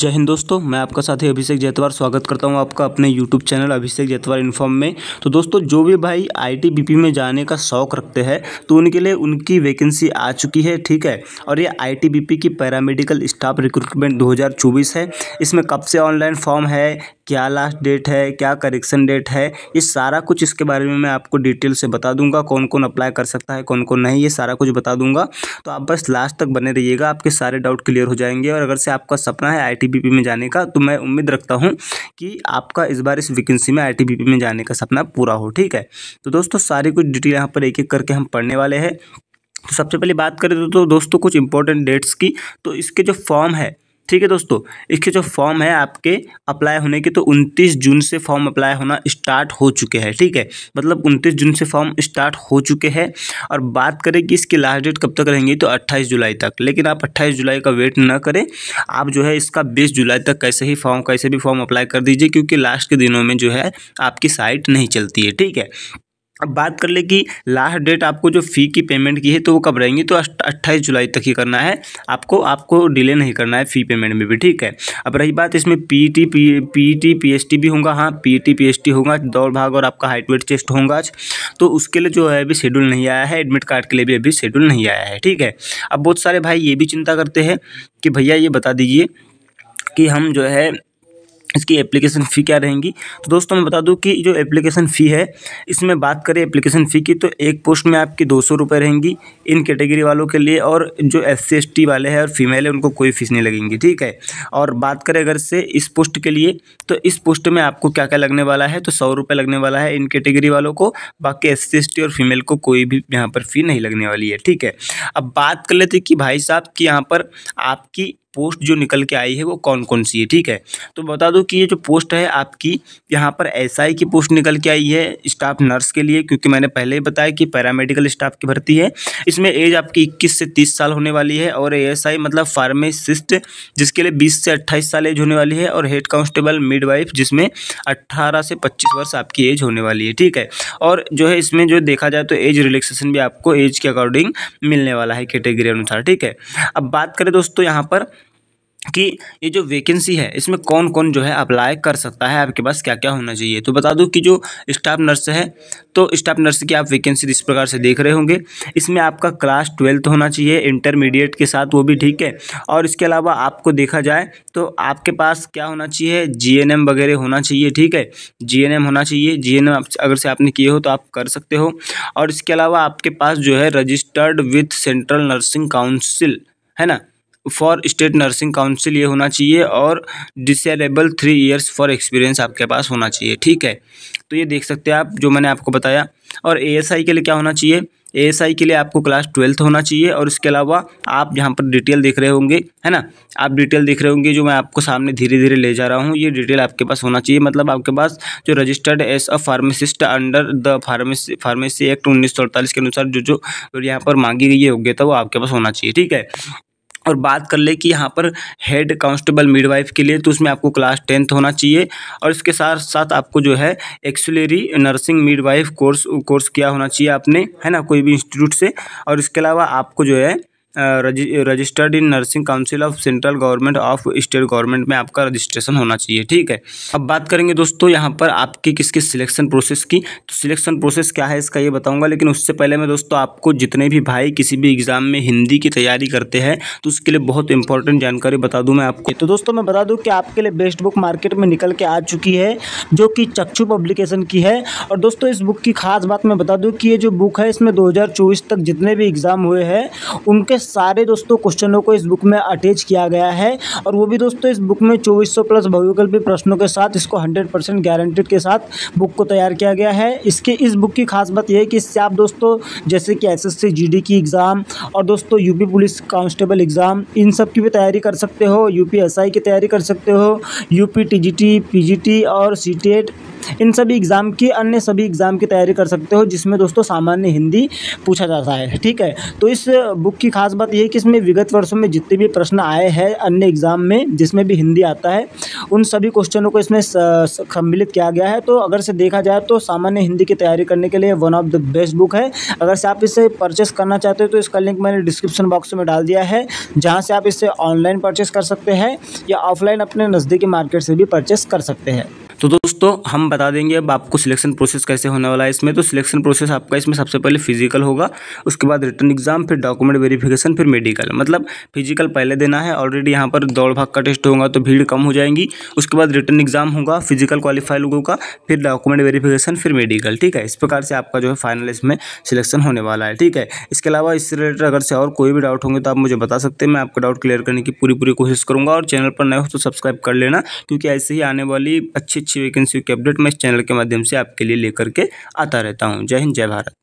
जय हिंद दोस्तों मैं आपका साथी अभिषेक जयतवार स्वागत करता हूं आपका अपने YouTube channel Abhishek Jaytwar inform में तो दोस्तों जो भी भाई आईटीबीपी में जाने का शौक रखते हैं तो उनके लिए उनकी वैकेंसी आ चुकी है ठीक है और ये आईटीबीपी की पैरामेडिकल स्टाफ रिक्रूटमेंट 2024 है इसमें कब से ऑनलाइन फॉर्म है क्या लास्ट डेट है क्या करेक्शन डेट है ये सारा कुछ इसके बारे में मैं आपको डिटेल से बता दूंगा कौन कौन अप्लाई कर सकता है कौन कौन नहीं ये सारा कुछ बता दूंगा तो आप बस लास्ट तक बने रहिएगा आपके सारे डाउट क्लियर हो जाएंगे और अगर से आपका सपना है आई में जाने का तो मैं उम्मीद रखता हूँ कि आपका इस बार इस वैकेंसी में आई में जाने का सपना पूरा हो ठीक है तो दोस्तों सारी कुछ डिटेल यहाँ पर एक एक करके हम पढ़ने वाले हैं तो सबसे पहले बात करें तो, तो दोस्तों कुछ इंपॉर्टेंट डेट्स की तो इसके जो फॉर्म है ठीक है दोस्तों इसके जो फॉर्म है आपके अप्लाई होने के तो 29 जून से फॉर्म अप्लाई होना स्टार्ट हो चुके हैं ठीक है मतलब 29 जून से फॉर्म स्टार्ट हो चुके हैं और बात करें कि इसकी लास्ट डेट कब तक रहेंगी तो 28 जुलाई तक लेकिन आप 28 जुलाई का वेट ना करें आप जो है इसका 20 जुलाई तक कैसे ही फॉर्म कैसे भी फॉर्म अप्लाई कर दीजिए क्योंकि लास्ट के दिनों में जो है आपकी साइट नहीं चलती है ठीक है अब बात कर ले कि लास्ट डेट आपको जो फ़ी की पेमेंट की है तो वो कब रहेंगी तो अट्ठाईस जुलाई तक ही करना है आपको आपको डिले नहीं करना है फ़ी पेमेंट में भी ठीक है अब रही बात इसमें P T P P T P H T भी होगा हाँ P T P H T होगा दौड़ भाग और आपका हाइट वेट चेस्ट होगा आज तो उसके लिए जो है अभी शेड्यूल नहीं आया है एडमिट कार्ड के लिए भी अभी शेड्यूल नहीं आया है ठीक है अब बहुत सारे भाई ये भी चिंता करते हैं कि भैया ये बता दीजिए कि हम जो है इसकी एप्लीकेशन फ़ी क्या रहेंगी तो दोस्तों मैं बता दूं कि जो एप्लीकेशन फ़ी है इसमें बात करें एप्लीकेशन फ़ी की तो एक पोस्ट में आपकी दो सौ रुपये रहेंगी इन कैटेगरी वालों के लिए और जो एस सी वाले हैं और फीमेल है उनको कोई फ़ीस नहीं लगेंगी ठीक है और बात करें अगर से इस पोस्ट के लिए तो इस पोस्ट में आपको क्या क्या लगने वाला है तो सौ रुपये लगने वाला है इन कैटेगरी वालों को बाकी एस सी और फीमेल को कोई भी यहाँ पर फ़ी नहीं लगने वाली है ठीक है अब बात कर लेते कि भाई साहब कि यहाँ पर आपकी पोस्ट जो निकल के आई है वो कौन कौन सी है ठीक है तो बता दो कि ये जो पोस्ट है आपकी यहाँ पर एसआई की पोस्ट निकल के आई है स्टाफ नर्स के लिए क्योंकि मैंने पहले ही बताया कि पैरामेडिकल स्टाफ की भर्ती है इसमें एज आपकी इक्कीस से तीस साल होने वाली है और एएसआई मतलब फार्मेसिस्ट जिसके लिए बीस से अट्ठाईस साल एज होने वाली है और हेड कांस्टेबल मिडवाइफ जिसमें अट्ठारह से पच्चीस वर्ष आपकी एज होने वाली है ठीक है और जो है इसमें जो देखा जाए तो एज रिलेक्सेशन भी आपको एज के अकॉर्डिंग मिलने वाला है कैटेगरी अनुसार ठीक है अब बात करें दोस्तों यहाँ पर कि ये जो वैकेंसी है इसमें कौन कौन जो है अप्लाई कर सकता है आपके पास क्या क्या होना चाहिए तो बता दूं कि जो स्टाफ नर्स है तो स्टाफ नर्स की आप वैकेंसी इस प्रकार से देख रहे होंगे इसमें आपका क्लास ट्वेल्थ होना चाहिए इंटरमीडिएट के साथ वो भी ठीक है और इसके अलावा आपको देखा जाए तो आपके पास क्या होना चाहिए जी वगैरह होना चाहिए ठीक है जी होना चाहिए जी अगर से आपने किए हो तो आप कर सकते हो और इसके अलावा आपके पास जो है registered with central nursing council है ना फॉर स्टेट नर्सिंग काउंसिल ये होना चाहिए और disable three years for experience आपके पास होना चाहिए ठीक है तो ये देख सकते हैं आप जो मैंने आपको बताया और ए के लिए क्या होना चाहिए ए के लिए आपको क्लास ट्वेल्थ होना चाहिए और इसके अलावा आप यहाँ पर डिटेल देख रहे होंगे है ना आप डिटेल देख रहे होंगे जो मैं आपको सामने धीरे धीरे ले जा रहा हूँ ये डिटेल आपके पास होना चाहिए मतलब आपके पास जो registered as a pharmacist under the pharmacy pharmacy act उन्नीस के अनुसार जो जो यहाँ पर मांगी गई है योग्यता वो आपके पास होना चाहिए ठीक है और बात कर ले कि यहाँ पर हेड कांस्टेबल मिडवाइफ के लिए तो उसमें आपको क्लास टेंथ होना चाहिए और इसके साथ साथ आपको जो है auxiliary nursing midwife course course किया होना चाहिए आपने है ना कोई भी इंस्टीट्यूट से और इसके अलावा आपको जो है registered in nursing council of central government of state government में आपका रजिस्ट्रेशन होना चाहिए ठीक है अब बात करेंगे दोस्तों यहाँ पर आपकी किसकी सिलेक्शन प्रोसेस की तो सिलेक्शन प्रोसेस क्या है इसका ये बताऊँगा लेकिन उससे पहले मैं दोस्तों आपको जितने भी भाई किसी भी एग्ज़ाम में हिंदी की तैयारी करते हैं तो उसके लिए बहुत इंपॉर्टेंट जानकारी बता दूँ मैं आपको तो दोस्तों मैं बता दूँ कि आपके लिए बेस्ट बुक मार्केट में निकल के आ चुकी है जो कि चक्षु पब्लिकेशन की है और दोस्तों इस बुक की खास बात मैं बता दूँ कि ये जो बुक है इसमें दो तक जितने भी एग्ज़ाम हुए हैं उनके सारे दोस्तों क्वेश्चनों को इस बुक में अटैच किया गया है और वो भी दोस्तों इस बुक में चौबीस सौ प्लस बहुविकल्पी प्रश्नों के साथ इसको हंड्रेड परसेंट गारंटेड के साथ बुक को तैयार किया गया है इसके इस बुक की खास बात यह है कि इससे आप दोस्तों जैसे कि एस एस की एग्ज़ाम और दोस्तों यू पुलिस कांस्टेबल एग्ज़ाम इन सब की भी तैयारी कर सकते हो यू की तैयारी कर सकते हो यू पी टी और सी इन सभी एग्ज़ाम की अन्य सभी एग्ज़ाम की तैयारी कर सकते हो जिसमें दोस्तों सामान्य हिंदी पूछा जाता है ठीक है तो इस बुक की खास बात यह है कि इसमें विगत वर्षों में जितने भी प्रश्न आए हैं अन्य एग्ज़ाम में जिसमें भी हिंदी आता है उन सभी क्वेश्चनों को इसमें सम्मिलित किया गया है तो अगर से देखा जाए तो सामान्य हिंदी की तैयारी करने के लिए one of the best book है अगर से आप इसे परचेस करना चाहते हो तो इसका लिंक मैंने डिस्क्रिप्शन बॉक्स में डाल दिया है जहाँ से आप इसे ऑनलाइन परचेस कर सकते हैं या ऑफलाइन अपने नज़दीकी मार्केट से भी परचेस कर सकते हैं तो दोस्तों हम बता देंगे अब आपको सिलेक्शन प्रोसेस कैसे होने वाला है इसमें तो सिलेक्शन प्रोसेस आपका इसमें सबसे पहले फिजिकल होगा उसके बाद रिटर्न एग्जाम फिर डॉक्यूमेंट वेरिफिकेशन फिर मेडिकल मतलब फिजिकल पहले देना है ऑलरेडी यहाँ पर दौड़ भाग का टेस्ट होगा तो भीड़ कम हो जाएंगी उसके बाद रिटर्न एग्जाम होगा फिजिकल क्वालिफाई लोगों का फिर डॉक्यूमेंट वेरीफिकेशन फिर मेडिकल ठीक है इस प्रकार से आपका जो है फाइनल इसमें सिलेक्शन होने वाला है ठीक है इसके अलावा इससे रिलेटेड अगर से और कोई भी डाउट होंगे तो आप मुझे बता सकते हैं मैं आपका डाउट क्लियर करने की पूरी पूरी कोशिश करूँगा और चैनल पर नए हो तो सब्सक्राइब कर लेना क्योंकि ऐसे ही आने वाली अच्छी अच्छी वैकेंसी की अपडेट मैं इस चैनल के माध्यम से आपके लिए लेकर के आता रहता हूँ जय हिंद जय भारत